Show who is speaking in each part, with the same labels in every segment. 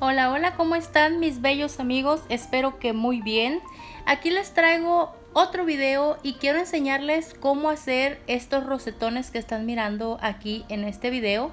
Speaker 1: Hola, hola, ¿cómo están mis bellos amigos? Espero que muy bien. Aquí les traigo otro video y quiero enseñarles cómo hacer estos rosetones que están mirando aquí en este video.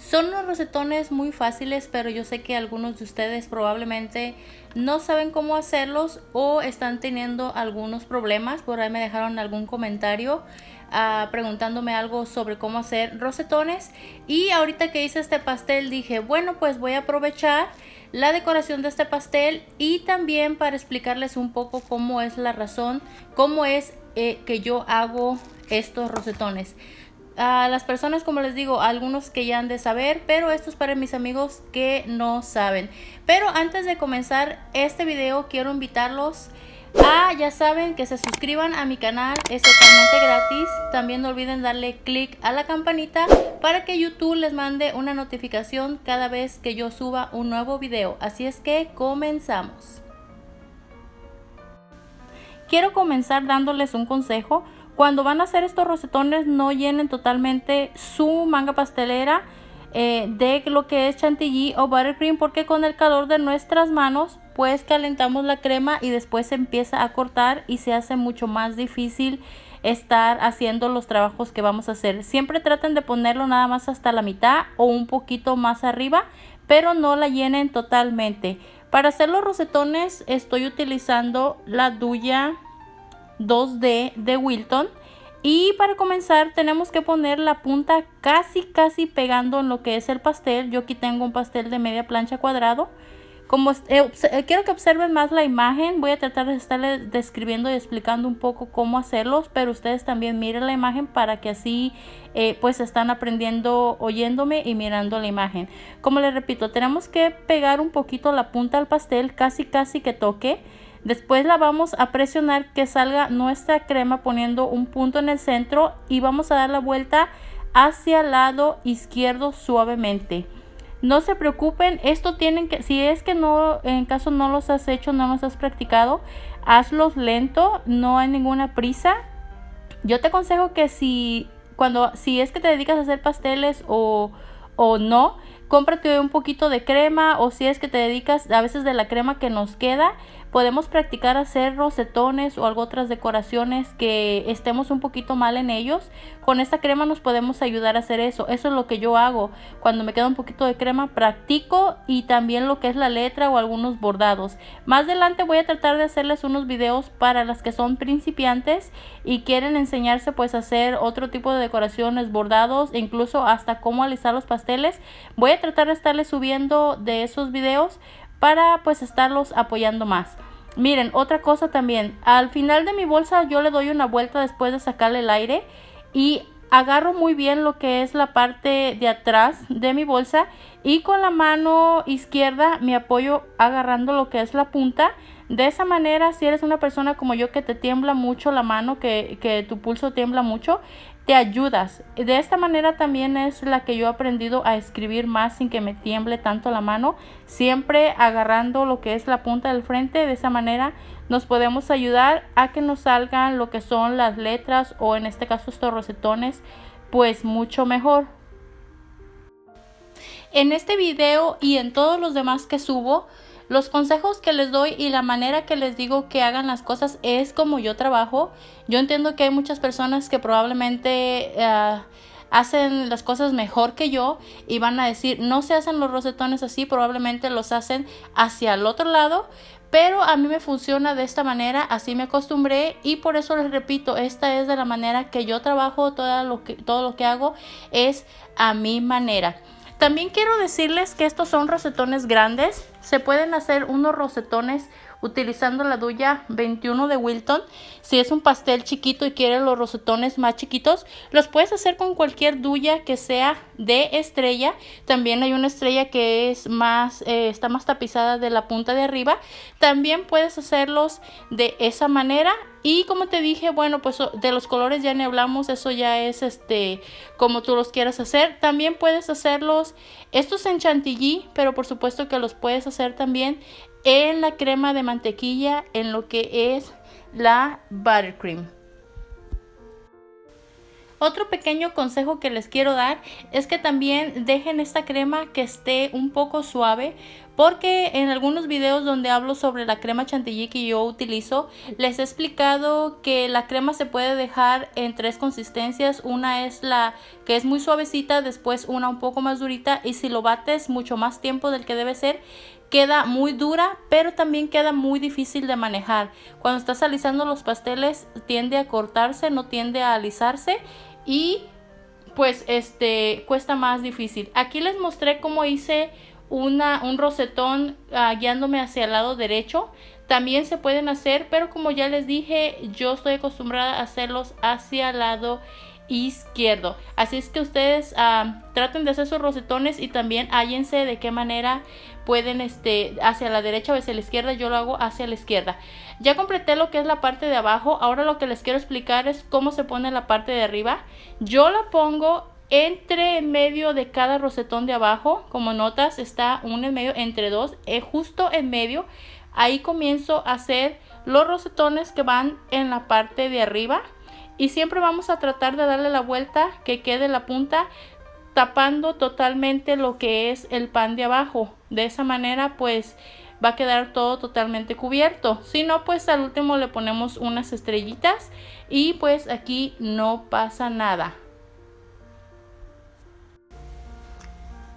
Speaker 1: Son unos rosetones muy fáciles, pero yo sé que algunos de ustedes probablemente no saben cómo hacerlos o están teniendo algunos problemas. Por ahí me dejaron algún comentario ah, preguntándome algo sobre cómo hacer rosetones. Y ahorita que hice este pastel dije, bueno, pues voy a aprovechar la decoración de este pastel y también para explicarles un poco cómo es la razón, cómo es eh, que yo hago estos rosetones a las personas, como les digo, algunos que ya han de saber, pero esto es para mis amigos que no saben. Pero antes de comenzar este video, quiero invitarlos a, ya saben, que se suscriban a mi canal, es totalmente gratis. También no olviden darle click a la campanita para que YouTube les mande una notificación cada vez que yo suba un nuevo video. Así es que comenzamos. Quiero comenzar dándoles un consejo cuando van a hacer estos rosetones no llenen totalmente su manga pastelera eh, de lo que es chantilly o buttercream porque con el calor de nuestras manos pues calentamos la crema y después se empieza a cortar y se hace mucho más difícil estar haciendo los trabajos que vamos a hacer. Siempre traten de ponerlo nada más hasta la mitad o un poquito más arriba, pero no la llenen totalmente. Para hacer los rosetones estoy utilizando la duya 2D de Wilton. Y para comenzar tenemos que poner la punta casi casi pegando en lo que es el pastel. Yo aquí tengo un pastel de media plancha cuadrado. Como eh, eh, quiero que observen más la imagen, voy a tratar de estarles describiendo y explicando un poco cómo hacerlos, pero ustedes también miren la imagen para que así eh, pues están aprendiendo oyéndome y mirando la imagen. Como les repito, tenemos que pegar un poquito la punta al pastel, casi casi que toque. Después la vamos a presionar que salga nuestra crema poniendo un punto en el centro y vamos a dar la vuelta hacia el lado izquierdo suavemente. No se preocupen, esto tienen que, si es que no, en caso no los has hecho, no los has practicado, hazlos lento, no hay ninguna prisa. Yo te aconsejo que si, cuando, si es que te dedicas a hacer pasteles o, o no, cómprate un poquito de crema o si es que te dedicas a veces de la crema que nos queda, podemos practicar hacer rosetones o algo otras decoraciones que estemos un poquito mal en ellos. Con esta crema nos podemos ayudar a hacer eso. Eso es lo que yo hago. Cuando me queda un poquito de crema, practico y también lo que es la letra o algunos bordados. Más adelante voy a tratar de hacerles unos videos para las que son principiantes y quieren enseñarse pues a hacer otro tipo de decoraciones, bordados, e incluso hasta cómo alisar los pasteles. Voy a tratar de estarles subiendo de esos videos para pues estarlos apoyando más. Miren, otra cosa también, al final de mi bolsa yo le doy una vuelta después de sacarle el aire y agarro muy bien lo que es la parte de atrás de mi bolsa y con la mano izquierda me apoyo agarrando lo que es la punta. De esa manera, si eres una persona como yo que te tiembla mucho la mano, que, que tu pulso tiembla mucho, ayudas. De esta manera también es la que yo he aprendido a escribir más sin que me tiemble tanto la mano, siempre agarrando lo que es la punta del frente. De esa manera nos podemos ayudar a que nos salgan lo que son las letras o en este caso estos rosetones, pues mucho mejor. En este video y en todos los demás que subo, los consejos que les doy y la manera que les digo que hagan las cosas es como yo trabajo. Yo entiendo que hay muchas personas que probablemente... Eh, hacen las cosas mejor que yo y van a decir, no se hacen los rosetones así, probablemente los hacen hacia el otro lado, pero a mí me funciona de esta manera, así me acostumbré y por eso les repito, esta es de la manera que yo trabajo, todo lo que, todo lo que hago es a mi manera. También quiero decirles que estos son rosetones grandes. Se pueden hacer unos rosetones utilizando la Duya 21 de Wilton. Si es un pastel chiquito y quiere los rosetones más chiquitos, los puedes hacer con cualquier Duya que sea de estrella. También hay una estrella que es más, eh, está más tapizada de la punta de arriba. También puedes hacerlos de esa manera. Y como te dije, bueno, pues de los colores ya ni hablamos, eso ya es este como tú los quieras hacer. También puedes hacerlos, estos en chantilly, pero por supuesto que los puedes hacer también en la crema de mantequilla en lo que es la buttercream. Otro pequeño consejo que les quiero dar es que también dejen esta crema que esté un poco suave porque en algunos videos donde hablo sobre la crema chantilly que yo utilizo les he explicado que la crema se puede dejar en tres consistencias. Una es la que es muy suavecita, después una un poco más durita y si lo bates mucho más tiempo del que debe ser queda muy dura, pero también queda muy difícil de manejar. Cuando estás alisando los pasteles tiende a cortarse, no tiende a alisarse y pues este cuesta más difícil. Aquí les mostré cómo hice una, un rosetón ah, guiándome hacia el lado derecho. También se pueden hacer, pero como ya les dije, yo estoy acostumbrada a hacerlos hacia el lado izquierdo. Así es que ustedes ah, traten de hacer sus rosetones y también hállense de qué manera pueden este, hacia la derecha o hacia la izquierda. Yo lo hago hacia la izquierda. Ya completé lo que es la parte de abajo. Ahora lo que les quiero explicar es cómo se pone la parte de arriba. Yo la pongo entre en medio de cada rosetón de abajo. Como notas está un en medio entre dos. Eh, justo en medio. Ahí comienzo a hacer los rosetones que van en la parte de arriba y siempre vamos a tratar de darle la vuelta que quede la punta tapando totalmente lo que es el pan de abajo de esa manera pues va a quedar todo totalmente cubierto si no pues al último le ponemos unas estrellitas y pues aquí no pasa nada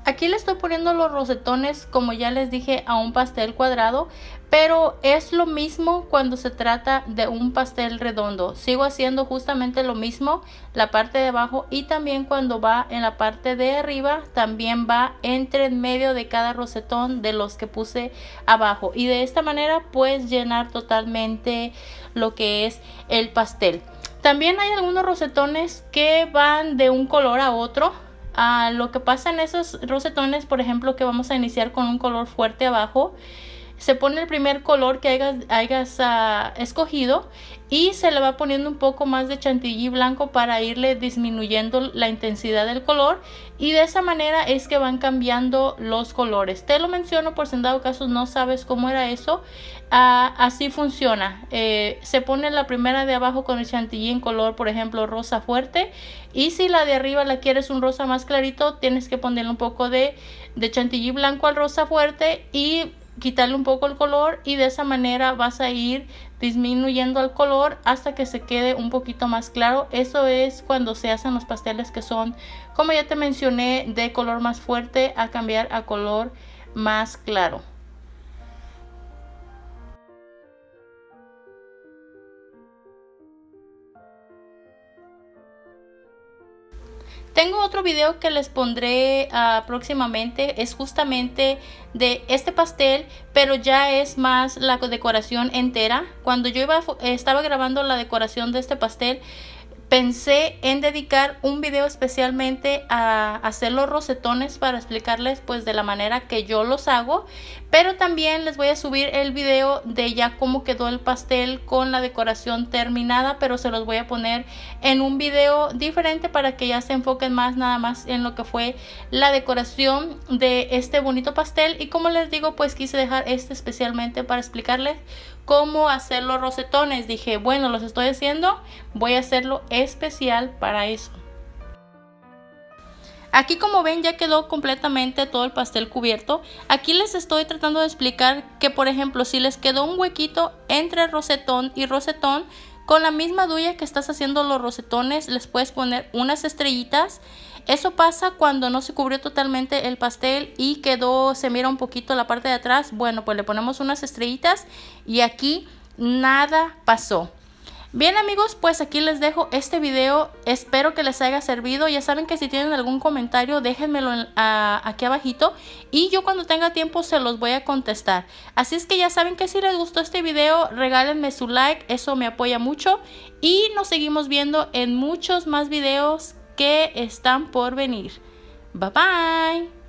Speaker 1: Aquí le estoy poniendo los rosetones, como ya les dije, a un pastel cuadrado, pero es lo mismo cuando se trata de un pastel redondo. Sigo haciendo justamente lo mismo, la parte de abajo y también cuando va en la parte de arriba, también va entre en medio de cada rosetón de los que puse abajo. Y de esta manera puedes llenar totalmente lo que es el pastel. También hay algunos rosetones que van de un color a otro a lo que pasa en esos rosetones, por ejemplo, que vamos a iniciar con un color fuerte abajo, se pone el primer color que hayas, ah, escogido y se le va poniendo un poco más de chantilly blanco para irle disminuyendo la intensidad del color y de esa manera es que van cambiando los colores. Te lo menciono por si en dado caso no sabes cómo era eso. Ah, así funciona. Eh, se pone la primera de abajo con el chantilly en color, por ejemplo, rosa fuerte. Y si la de arriba la quieres un rosa más clarito, tienes que ponerle un poco de, de chantilly blanco al rosa fuerte y quitarle un poco el color y de esa manera vas a ir disminuyendo el color hasta que se quede un poquito más claro. Eso es cuando se hacen los pasteles que son, como ya te mencioné, de color más fuerte a cambiar a color más claro. Tengo otro video que les pondré ah, próximamente, es justamente de este pastel, pero ya es más la decoración entera. Cuando yo estaba grabando la decoración de este pastel, pensé en dedicar un video especialmente a hacer los rosetones para explicarles pues de la manera que yo los hago pero también les voy a subir el video de ya cómo quedó el pastel con la decoración terminada, pero se los voy a poner en un video diferente para que ya se enfoquen más nada más en lo que fue la decoración de este bonito pastel. Y como les digo, pues quise dejar este especialmente para explicarles cómo hacer los rosetones. Dije, bueno, los estoy haciendo, voy a hacerlo especial para eso. Aquí como ven ya quedó completamente todo el pastel cubierto. Aquí les estoy tratando de explicar que por ejemplo si les quedó un huequito entre rosetón y rosetón, con la misma duya que estás haciendo los rosetones les puedes poner unas estrellitas. Eso pasa cuando no se cubrió totalmente el pastel y quedó, se mira un poquito la parte de atrás. Bueno, pues le ponemos unas estrellitas y aquí nada pasó. Bien amigos, pues aquí les dejo este video, espero que les haya servido, ya saben que si tienen algún comentario déjenmelo aquí abajito y yo cuando tenga tiempo se los voy a contestar. Así es que ya saben que si les gustó este video, regálenme su like, eso me apoya mucho y nos seguimos viendo en muchos más videos que están por venir. Bye bye.